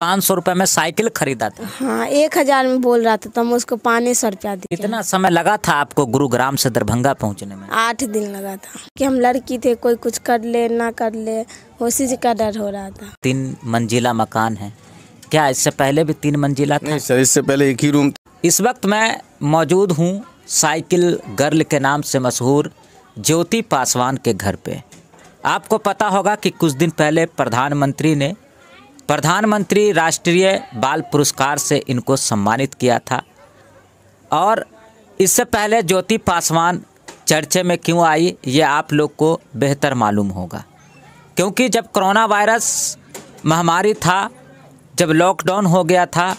पाँच सौ रूपये में साइकिल खरीदा था हाँ एक हजार में बोल रहा था तो हम उसको पाने सौ रूपया कितना समय लगा था आपको गुरुग्राम से दरभंगा पहुंचने में आठ दिन लगा था कि हम लड़की थे कोई कुछ कर ले ना कर ले उसी का डर हो रहा था तीन मंजिला मकान है क्या इससे पहले भी तीन मंजिला था नहीं सर इससे पहले एक ही रूम इस वक्त मैं मौजूद हूँ साइकिल गर्ल के नाम से मशहूर ज्योति पासवान के घर पे आपको पता होगा कि कुछ दिन पहले प्रधानमंत्री ने प्रधानमंत्री राष्ट्रीय बाल पुरस्कार से इनको सम्मानित किया था और इससे पहले ज्योति पासवान चर्चे में क्यों आई ये आप लोग को बेहतर मालूम होगा क्योंकि जब कोरोना वायरस महामारी था जब लॉकडाउन हो गया था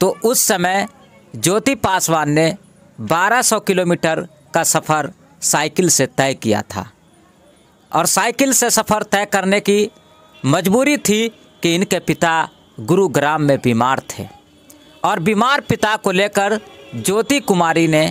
तो उस समय ज्योति पासवान ने 1200 किलोमीटर का सफ़र साइकिल से तय किया था और साइकिल से सफ़र तय करने की मजबूरी थी कि इनके पिता गुरुग्राम में बीमार थे और बीमार पिता को लेकर ज्योति कुमारी ने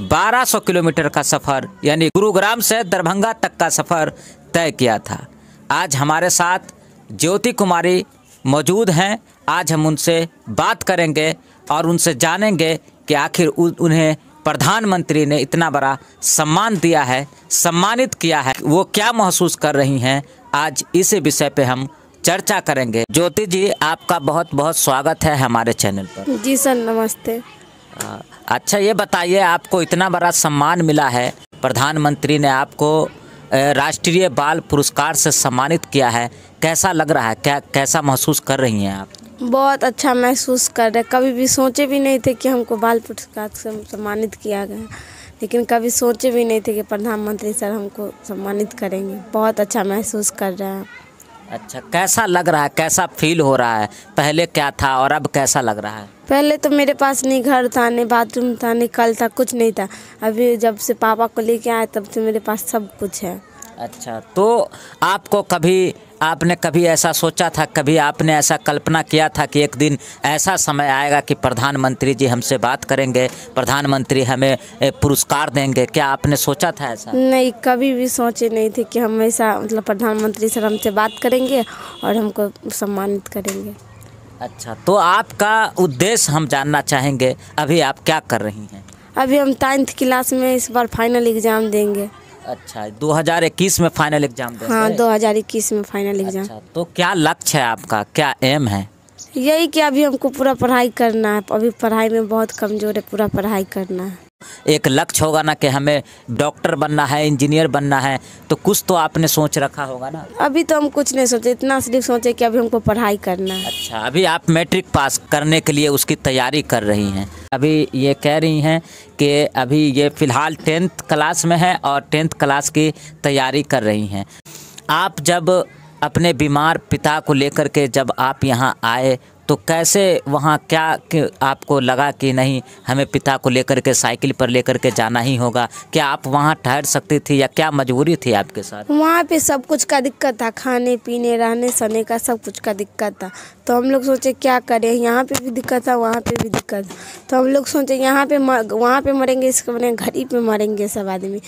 1200 किलोमीटर का सफ़र यानी गुरुग्राम से दरभंगा तक का सफ़र तय किया था आज हमारे साथ ज्योति कुमारी मौजूद हैं आज हम उनसे बात करेंगे और उनसे जानेंगे कि आखिर उन्हें प्रधानमंत्री ने इतना बड़ा सम्मान दिया है सम्मानित किया है वो क्या महसूस कर रही हैं आज इसी विषय पे हम चर्चा करेंगे ज्योति जी आपका बहुत बहुत स्वागत है हमारे चैनल पर जी सर नमस्ते अच्छा ये बताइए आपको इतना बड़ा सम्मान मिला है प्रधानमंत्री ने आपको राष्ट्रीय बाल पुरस्कार से सम्मानित किया है कैसा लग रहा है क्या कैसा महसूस कर रही हैं आप बहुत अच्छा महसूस कर रहे कभी भी सोचे भी नहीं थे कि हमको बाल पुरस्कार से सम्मानित किया गया लेकिन कभी सोचे भी नहीं थे कि प्रधानमंत्री सर हमको सम्मानित करेंगे बहुत अच्छा महसूस कर रहे हैं अच्छा कैसा लग रहा है कैसा फील हो रहा है पहले क्या था और अब कैसा लग रहा है पहले तो मेरे पास नहीं घर था नहीं बाथरूम था नहीं कल था कुछ नहीं था अभी जब से पापा को लेके आए तब से मेरे पास सब कुछ है अच्छा तो आपको कभी आपने कभी ऐसा सोचा था कभी आपने ऐसा कल्पना किया था कि एक दिन ऐसा समय आएगा कि प्रधानमंत्री जी हमसे बात करेंगे प्रधानमंत्री हमें पुरस्कार देंगे क्या आपने सोचा था ऐसा नहीं कभी भी सोचे नहीं थे कि हम ऐसा मतलब प्रधानमंत्री सर हमसे बात करेंगे और हमको सम्मानित करेंगे अच्छा तो आपका उद्देश्य हम जानना चाहेंगे अभी आप क्या कर रही हैं अभी हम टेंथ क्लास में इस बार फाइनल एग्ज़ाम देंगे अच्छा 2021 में फाइनल एग्जाम हाँ दो हजार इक्कीस में फाइनल हाँ, एग्जाम अच्छा तो क्या लक्ष्य है आपका क्या एम है यही कि अभी हमको पूरा पढ़ाई करना है अभी पढ़ाई में बहुत कमज़ोर है पूरा पढ़ाई करना है एक लक्ष्य होगा ना कि हमें डॉक्टर बनना है इंजीनियर बनना है तो कुछ तो आपने सोच रखा होगा ना अभी तो हम कुछ नहीं सोचे इतना सिर्फ सोचे कि अभी हमको पढ़ाई करना है अच्छा अभी आप मैट्रिक पास करने के लिए उसकी तैयारी कर रही हैं अभी ये कह रही हैं कि अभी ये फ़िलहाल टेंथ क्लास में है और टेंथ क्लास की तैयारी कर रही हैं आप जब अपने बीमार पिता को लेकर के जब आप यहाँ आए तो कैसे वहाँ क्या कि आपको लगा कि नहीं हमें पिता को लेकर के साइकिल पर लेकर के जाना ही होगा क्या आप वहाँ ठहर सकती थी या क्या मजबूरी थी आपके साथ वहाँ पे सब कुछ का दिक्कत था खाने पीने रहने सहने का सब कुछ का दिक्कत था तो हम लोग सोचे क्या करें यहाँ पे भी दिक्कत था वहाँ पे भी दिक्कत था तो हम लोग सोचे यहाँ पे वहाँ पे मरेंगे इसके बने घर ही पे मरेंगे सब आदमी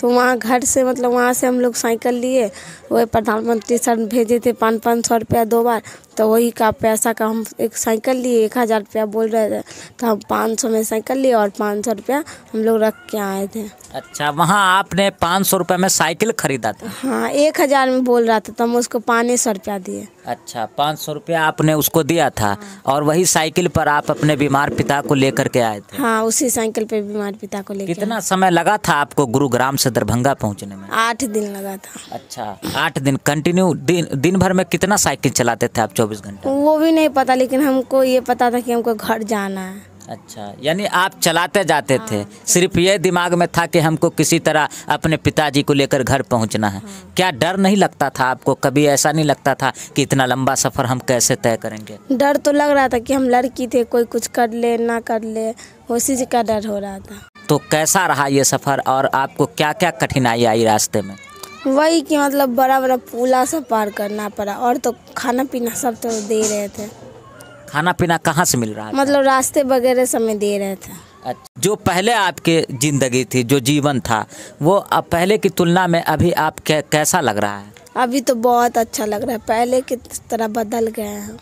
तो वहाँ घर से मतलब वहाँ से हम लोग साइकिल लिए वही प्रधानमंत्री सर भेजे थे पाँच पाँच सौ रुपया दो बार तो वही का पैसा का हम एक साइकिल लिए एक हज़ार रुपया बोल रहे थे तो हम पाँच सौ में साइकिल लिए और पाँच सौ रुपया हम लोग रख के आए थे अच्छा वहाँ आपने पाँच सौ रुपये में साइकिल खरीदा था हाँ एक हज़ार में बोल रहा था तो हम उसको पाँच सौ रुपया दिए अच्छा पाँच सौ रुपया आपने उसको दिया था हाँ। और वही साइकिल पर आप अपने बीमार पिता को लेकर के आए थे हाँ उसी साइकिल पे बीमार पिता को लेकर कितना समय लगा था आपको गुरुग्राम से दरभंगा पहुँचने में आठ दिन लगा था अच्छा आठ दिन कंटिन्यू दिन दिन भर में कितना साइकिल चलाते थे आप चौबीस घंटे वो भी नहीं पता लेकिन हमको ये पता था कि हमको घर जाना है अच्छा यानी आप चलाते जाते हाँ, थे सिर्फ ये दिमाग में था कि हमको किसी तरह अपने पिताजी को लेकर घर पहुंचना है हाँ। क्या डर नहीं लगता था आपको कभी ऐसा नहीं लगता था कि इतना लंबा सफ़र हम कैसे तय करेंगे डर तो लग रहा था कि हम लड़की थे कोई कुछ कर ले ना कर ले उसी से का डर हो रहा था तो कैसा रहा ये सफ़र और आपको क्या क्या कठिनाई आई रास्ते में वही कि मतलब बड़ा बड़ा पुला सब पार करना पड़ा और तो खाना पीना सब तो दे रहे थे खाना पीना कहाँ से मिल रहा है मतलब रास्ते वगैरह सब दे रहे थे अच्छा जो पहले आपके ज़िंदगी थी जो जीवन था वो अब पहले की तुलना में अभी आप कैसा लग रहा है अभी तो बहुत अच्छा लग रहा है पहले की तरह बदल गए हैं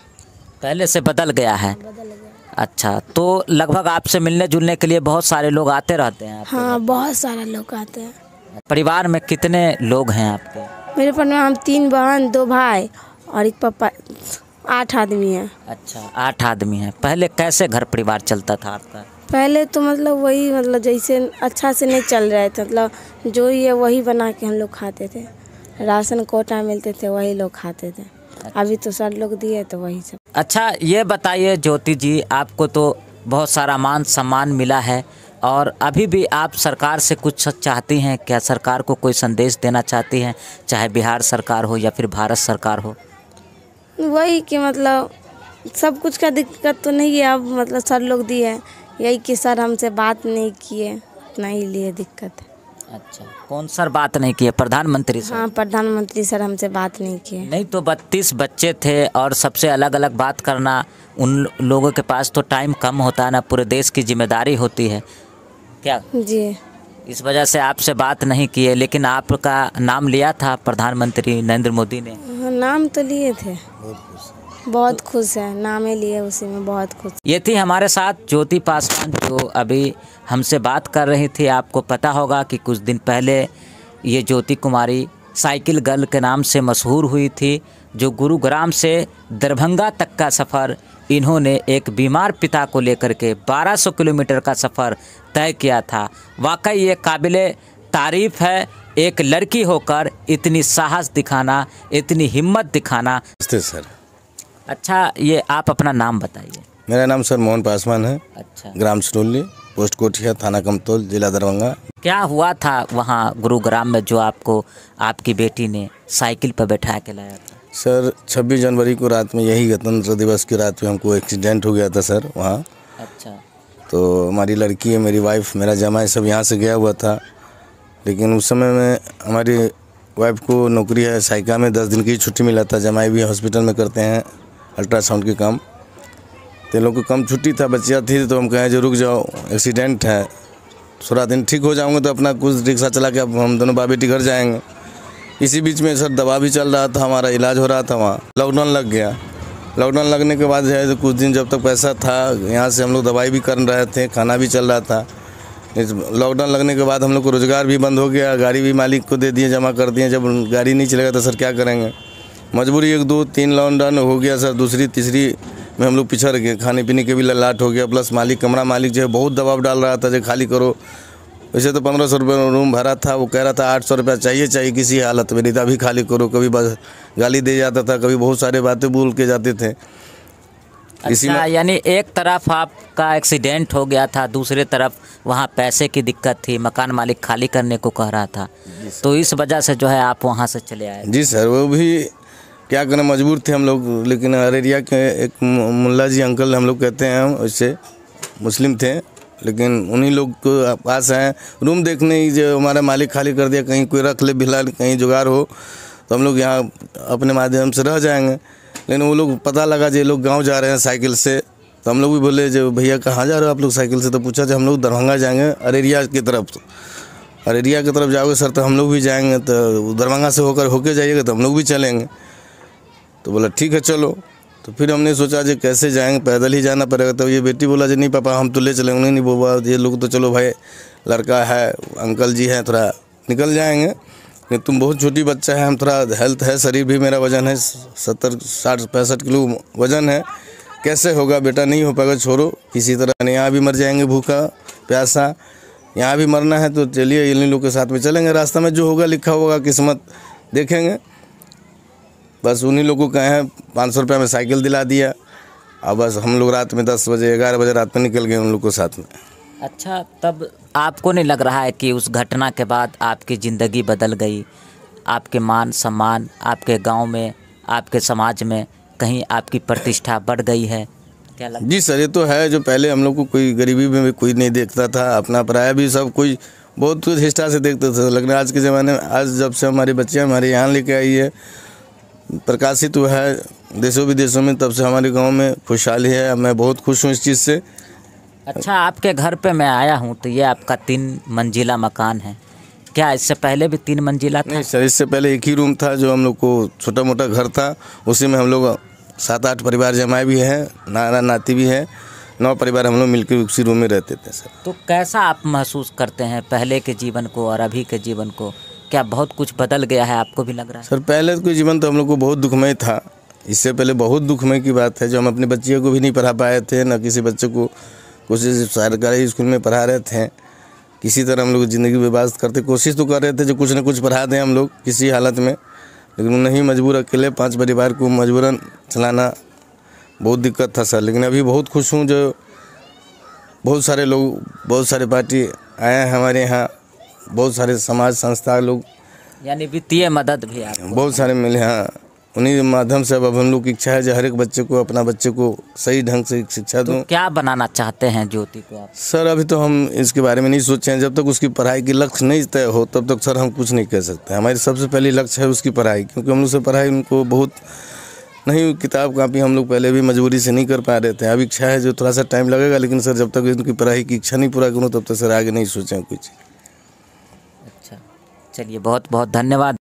पहले से बदल गया है हाँ, बदल गया। अच्छा तो लगभग आपसे मिलने जुलने के लिए बहुत सारे लोग आते रहते हैं हाँ बहुत सारे लोग आते हैं परिवार में कितने लोग हैं आपके मेरे परिवार में हम तीन बहन दो भाई और एक पापा आठ आदमी है अच्छा आठ आदमी है पहले कैसे घर परिवार चलता था आपका पहले तो मतलब वही मतलब जैसे अच्छा से नहीं चल रहे थे मतलब जो ही है वही बना के हम लोग खाते थे राशन कोटा मिलते थे वही लोग खाते थे अच्छा। अभी तो सर लोग दिए तो वही सब अच्छा ये बताइए ज्योति जी आपको तो बहुत सारा मान सम्मान मिला है और अभी भी आप सरकार से कुछ चाहती हैं क्या सरकार को कोई संदेश देना चाहती हैं चाहे बिहार सरकार हो या फिर भारत सरकार हो वही कि मतलब सब कुछ का दिक्कत तो नहीं है अब मतलब सर लोग दिए यही कि सर हमसे बात नहीं किए इतना ही लिए दिक्कत है अच्छा कौन सर बात नहीं किए प्रधानमंत्री सर हाँ प्रधानमंत्री सर हमसे बात नहीं किए नहीं तो बत्तीस बच्चे थे और सबसे अलग अलग बात करना उन लोगों के पास तो टाइम कम होता है ना पूरे देश की जिम्मेदारी होती है क्या जी इस वजह से आपसे बात नहीं किए लेकिन आपका नाम लिया था प्रधानमंत्री नरेंद्र मोदी ने हाँ, नाम तो लिए थे बहुत खुश है नाम ही लिए उसी में बहुत खुश ये थी हमारे साथ ज्योति पासवान जो अभी हमसे बात कर रही थी आपको पता होगा कि कुछ दिन पहले ये ज्योति कुमारी साइकिल गर्ल के नाम से मशहूर हुई थी जो गुरुग्राम से दरभंगा तक का सफ़र इन्होंने एक बीमार पिता को लेकर के 1200 किलोमीटर का सफ़र तय किया था वाकई ये काबिल तारीफ़ है एक लड़की होकर इतनी साहस दिखाना इतनी हिम्मत दिखाना सर अच्छा ये आप अपना नाम बताइए मेरा नाम सर मोहन पासवान है अच्छा ग्राम सरोली पोस्ट कोठिया थाना कमतोल जिला दरभंगा क्या हुआ था वहाँ गुरुग्राम में जो आपको आपकी बेटी ने साइकिल पर बैठा के लाया था सर 26 जनवरी को रात में यही गणतंत्र दिवस की रात में हमको एक्सीडेंट हो गया था सर वहाँ अच्छा तो हमारी लड़की है मेरी वाइफ मेरा जमाई सब यहाँ से गया हुआ था लेकिन उस समय में हमारी वाइफ को नौकरी है साइका में दस दिन की छुट्टी मिला था जमाई भी हॉस्पिटल में करते हैं अल्ट्रासाउंड के काम तो लोग को कम छुट्टी था बच्चिया थी तो हम कहें जो रुक जाओ एक्सीडेंट है थोड़ा दिन ठीक हो जाऊँगा तो अपना कुछ रिक्शा चला के अब हम दोनों बाबेटी घर जाएंगे इसी बीच में सर दवा भी चल रहा था हमारा इलाज हो रहा था वहाँ लॉकडाउन लग गया लॉकडाउन लगने के बाद जो है कुछ दिन जब तक पैसा था यहाँ से हम लोग दवाई भी कर रहे थे खाना भी चल रहा था लॉकडाउन लगने के बाद हम लोग को रोज़गार भी बंद हो गया गाड़ी भी मालिक को दे दिए जमा कर दिए जब गाड़ी नहीं चलेगा तो सर क्या करेंगे मजबूरी एक दो तीन लॉकडाउन हो गया सर दूसरी तीसरी में हम लोग पिछड़ गए खाने पीने के भी ललाट हो गया प्लस मालिक कमरा मालिक जो है बहुत दबाव डाल रहा था जो खाली करो वैसे तो पंद्रह सौ रुपये में रूम भरा था वो कह रहा था आठ सौ रुपया चाहिए चाहिए किसी हालत में नहीं तो अभी खाली करो कभी बस गाली दे जाता था कभी बहुत सारे बातें बोल के जाते थे अच्छा यानी एक तरफ आपका एक्सीडेंट हो गया था दूसरे तरफ वहाँ पैसे की दिक्कत थी मकान मालिक खाली करने को कह रहा था तो इस वजह से जो है आप वहाँ से चले आए जी सर वो भी क्या करें मजबूर थे हम लोग लेकिन अररिया के एक मुल्ला जी अंकल हम लोग कहते हैं उससे मुस्लिम थे लेकिन उन्हीं लोग के पास हैं रूम देखने ही जो हमारा मालिक खाली कर दिया कहीं कोई रख ले भिला कहीं जुगाड़ हो तो हम लोग यहाँ अपने माध्यम से रह जाएंगे लेकिन वो लोग पता लगा जो लोग गाँव जा रहे हैं साइकिल से तो हम लोग भी बोले जो भैया कहाँ जा रहे हो आप लोग साइकिल से तो पूछा जो हम लोग दरभंगा जाएंगे अरेरिया की तरफ अरेरिया की तरफ जाओगे सर तो हम लोग भी जाएंगे तो दरभंगा से होकर होके जाइएगा तो हम लोग भी चलेंगे तो बोला ठीक है चलो तो फिर हमने सोचा जो कैसे जाएंगे पैदल ही जाना पड़ेगा तो ये बेटी बोला जी नहीं पापा हम तो ले चलेंगे नहीं नहीं बोबा ये लोग तो चलो भाई लड़का है अंकल जी हैं थोड़ा निकल जाएंगे नहीं तुम बहुत छोटी बच्चा है हम थोड़ा हेल्थ है शरीर भी मेरा वजन है सत्तर साठ पैंसठ किलो वजन है कैसे होगा बेटा नहीं हो पाएगा छोड़ो किसी तरह नहीं यहाँ भी मर जाएंगे भूखा प्यासा यहाँ भी मरना है तो चलिए इन लोग के साथ में चलेंगे रास्ता में जो होगा लिखा होगा किस्मत देखेंगे बस उन्हीं लोगों का है पाँच सौ रुपये में साइकिल दिला दिया और बस हम लोग रात में दस बजे ग्यारह बजे रात में निकल गए उन लोग को साथ में अच्छा तब आपको नहीं लग रहा है कि उस घटना के बाद आपकी ज़िंदगी बदल गई आपके मान सम्मान आपके गांव में आपके समाज में कहीं आपकी प्रतिष्ठा बढ़ गई है क्या लगता जी सर ये तो है जो पहले हम लोग को कोई गरीबी में भी कोई नहीं देखता था अपना पराया भी सब कोई बहुत कुछ हिस्सा से देखते थे लेकिन आज के ज़माने में आज जब से हमारी बच्चियाँ हमारे यहाँ लेके आई है प्रकाशित हुआ है देशों विदेशों में तब से हमारे गांव में खुशहाली है मैं बहुत खुश हूँ इस चीज़ से अच्छा आपके घर पे मैं आया हूँ तो ये आपका तीन मंजिला मकान है क्या इससे पहले भी तीन मंजिला था नहीं सर इससे पहले एक ही रूम था जो हम लोग को छोटा मोटा घर था उसी में हम लोग सात आठ परिवार जमाए भी हैं नारा नाती भी हैं नौ परिवार हम लोग मिलकर उसी रूम में रहते थे सर तो कैसा आप महसूस करते हैं पहले के जीवन को और अभी के जीवन को क्या बहुत कुछ बदल गया है आपको भी लग रहा है सर पहले के तो जीवन तो हम लोग को बहुत दुखमय था इससे पहले बहुत दुखमय की बात है जो हम अपने बच्चियों को भी नहीं पढ़ा पाए थे ना किसी बच्चे को कुछ सरकारी स्कूल में पढ़ा रहे थे किसी तरह हम लोग ज़िंदगी बर्बाद करते कोशिश तो कर रहे थे जो कुछ ना कुछ पढ़ा दें हम लोग किसी हालत में लेकिन नहीं मजबूर अकेले पाँच परिवार को मजबूरन चलाना बहुत दिक्कत था सर लेकिन अभी बहुत खुश हूँ जो बहुत सारे लोग बहुत सारे पार्टी आए हैं हमारे यहाँ बहुत सारे समाज संस्था लोग यानी वित्तीय मदद भी आपको बहुत सारे मिले हैं उन्हीं माध्यम से अब हम लोग की इच्छा है जो हर एक बच्चे को अपना बच्चे को सही ढंग से शिक्षा दूँ तो क्या बनाना चाहते हैं ज्योति को आप सर अभी तो हम इसके बारे में नहीं सोचे हैं जब तक उसकी पढ़ाई की लक्ष्य नहीं तय हो तब तक सर हम कुछ नहीं कह सकते हमारी सबसे पहली लक्ष्य है उसकी पढ़ाई क्योंकि हम लोग से पढ़ाई उनको बहुत नहीं किताब कापी हम लोग पहले भी मजबूरी से नहीं कर पा रहे थे अब इच्छा है जो थोड़ा सा टाइम लगेगा लेकिन सर जब तक इनकी पढ़ाई की इच्छा नहीं पूरा करूँ तब तक सर आगे नहीं सोचें कोई चीज़ चलिए बहुत बहुत धन्यवाद